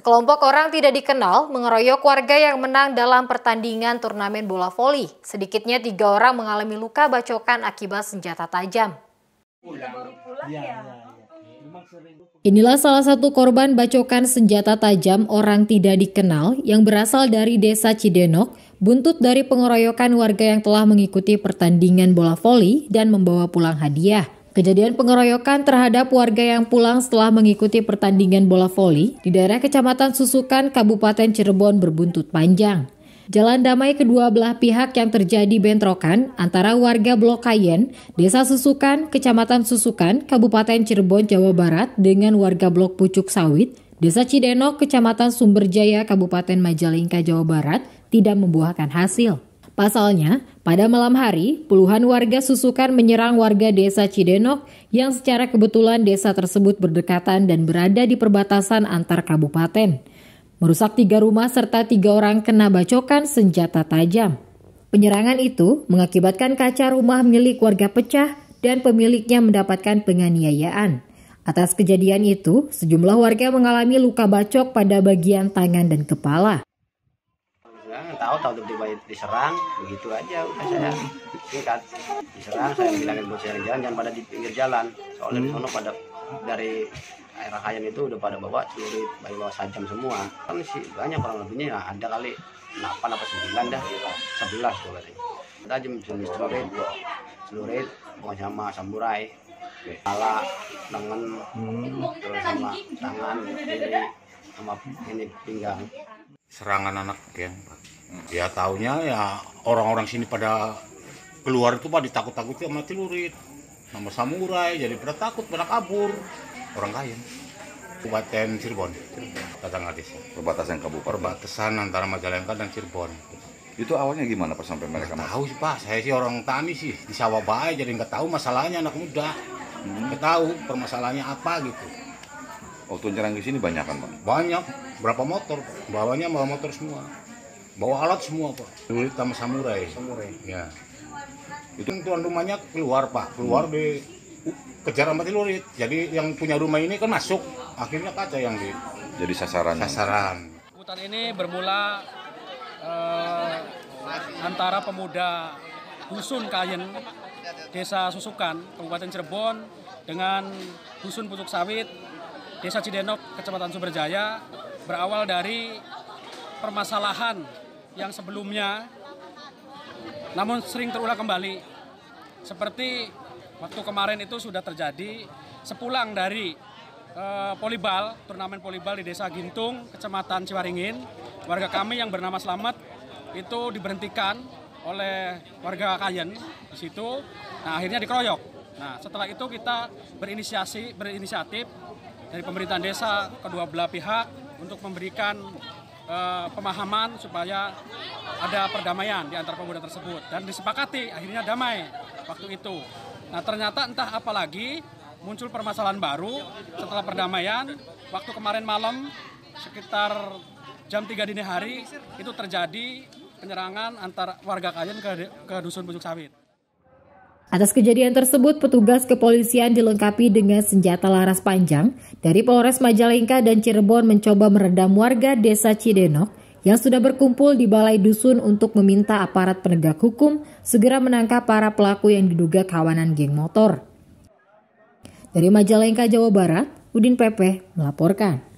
Sekelompok orang tidak dikenal mengeroyok warga yang menang dalam pertandingan turnamen bola voli. Sedikitnya tiga orang mengalami luka bacokan akibat senjata tajam. Inilah salah satu korban bacokan senjata tajam orang tidak dikenal yang berasal dari desa Cidenok, buntut dari pengeroyokan warga yang telah mengikuti pertandingan bola voli dan membawa pulang hadiah. Kejadian pengeroyokan terhadap warga yang pulang setelah mengikuti pertandingan bola voli di daerah Kecamatan Susukan, Kabupaten Cirebon berbuntut panjang. Jalan damai kedua belah pihak yang terjadi bentrokan antara warga Blok Kayen, Desa Susukan, Kecamatan Susukan, Kabupaten Cirebon, Jawa Barat dengan warga Blok Pucuk Sawit, Desa Cidenok, Kecamatan Sumberjaya, Kabupaten Majalengka, Jawa Barat tidak membuahkan hasil. Pasalnya, pada malam hari, puluhan warga susukan menyerang warga desa Cidenok yang secara kebetulan desa tersebut berdekatan dan berada di perbatasan antar kabupaten. Merusak tiga rumah serta tiga orang kena bacokan senjata tajam. Penyerangan itu mengakibatkan kaca rumah milik warga pecah dan pemiliknya mendapatkan penganiayaan. Atas kejadian itu, sejumlah warga mengalami luka bacok pada bagian tangan dan kepala tahu tahu tiba-tiba diserang begitu aja udah saya singkat diserang saya bilangin buat saya jalan jangan pada di pinggir jalan soalnya hmm. di pada dari air rakayan itu udah pada bawa celurit bayi bawa sajam semua kan sih banyak orang lebihnya ya ada kali 8 apa sembilan dah 11 kalau kita aja jenis celurit celurit mau sama samurai kepala lengan hmm. sama tangan ini sama ini pinggang serangan anak geng ya ya taunya ya orang-orang sini pada keluar itu pak ditakut-takuti sama tilurit sama samurai jadi pada takut pada kabur orang kaya Kabupaten Cirebon datang gratis perbatasan kabupaten perbatasan antara Majalengka dan Cirebon itu awalnya gimana pak sampai mereka nggak tahu sih pak saya sih orang tani sih di sawah baik jadi nggak tahu masalahnya anak muda hmm. nggak tahu permasalahannya apa gitu waktu nyerang ini sini banyak kan pak banyak berapa motor bawahnya bawa motor semua Bawa alat semua pak. Duit sama samurai. Samurai. Ya. Itu tuan rumahnya keluar pak, keluar hmm. di kejar sama celurit. Jadi yang punya rumah ini kan masuk, akhirnya kaca yang di. Jadi sasaran. Sasaran. Hutan ini bermula eh, antara pemuda dusun Kayen, desa Susukan, Kabupaten Cirebon, dengan dusun Pucuk Sawit, desa Cidenok, Kecamatan Sumberjaya, berawal dari permasalahan yang sebelumnya, namun sering terulang kembali. Seperti waktu kemarin itu sudah terjadi sepulang dari eh, polibal, turnamen polibal di Desa Gintung, Kecamatan Ciwaringin. Warga kami yang bernama Slamet itu diberhentikan oleh warga Kayen di situ. Nah, akhirnya dikeroyok. Nah, setelah itu kita berinisiasi, berinisiatif dari pemerintahan desa kedua belah pihak untuk memberikan Eh, pemahaman supaya ada perdamaian di antara pemuda tersebut dan disepakati akhirnya damai waktu itu. Nah ternyata entah apa lagi muncul permasalahan baru setelah perdamaian waktu kemarin malam sekitar jam 3 dini hari itu terjadi penyerangan antara warga kalian ke, ke dusun Bujuk Sawit. Atas kejadian tersebut, petugas kepolisian dilengkapi dengan senjata laras panjang dari Polres Majalengka dan Cirebon mencoba meredam warga desa Cidenok yang sudah berkumpul di Balai Dusun untuk meminta aparat penegak hukum segera menangkap para pelaku yang diduga kawanan geng motor. Dari Majalengka, Jawa Barat, Udin Pepe melaporkan.